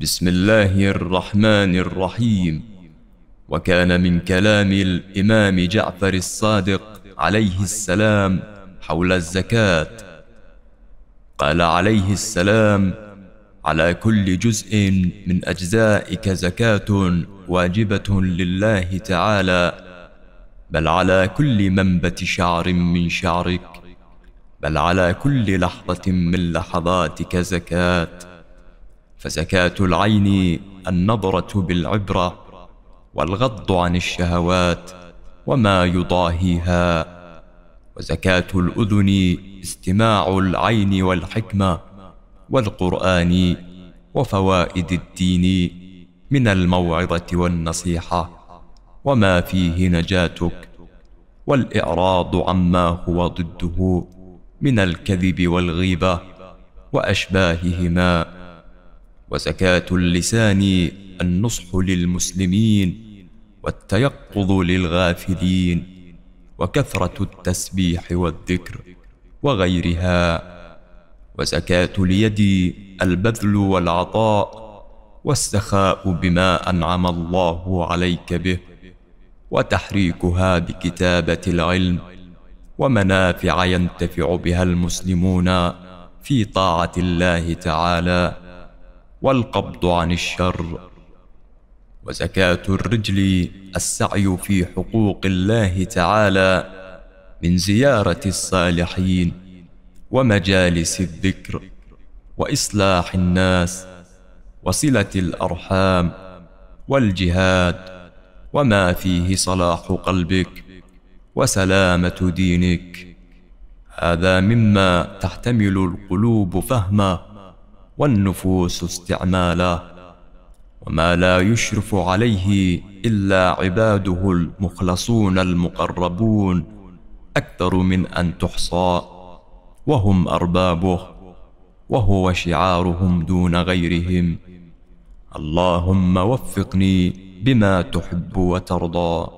بسم الله الرحمن الرحيم وكان من كلام الإمام جعفر الصادق عليه السلام حول الزكاة قال عليه السلام على كل جزء من أجزائك زكاة واجبة لله تعالى بل على كل منبت شعر من شعرك بل على كل لحظة من لحظاتك زكاة فزكاة العين النظرة بالعبرة والغض عن الشهوات وما يضاهيها وزكاة الأذن استماع العين والحكمة والقرآن وفوائد الدين من الموعظة والنصيحة وما فيه نجاتك والإعراض عما هو ضده من الكذب والغيبة وأشباههما وزكاة اللسان النصح للمسلمين والتيقظ للغافلين وكثرة التسبيح والذكر وغيرها وزكاة اليد البذل والعطاء والسخاء بما أنعم الله عليك به وتحريكها بكتابة العلم ومنافع ينتفع بها المسلمون في طاعة الله تعالى والقبض عن الشر وزكاه الرجل السعي في حقوق الله تعالى من زياره الصالحين ومجالس الذكر واصلاح الناس وصله الارحام والجهاد وما فيه صلاح قلبك وسلامه دينك هذا مما تحتمل القلوب فهمه والنفوس استعمالا وما لا يشرف عليه إلا عباده المخلصون المقربون أكثر من أن تحصى وهم أربابه وهو شعارهم دون غيرهم اللهم وفقني بما تحب وترضى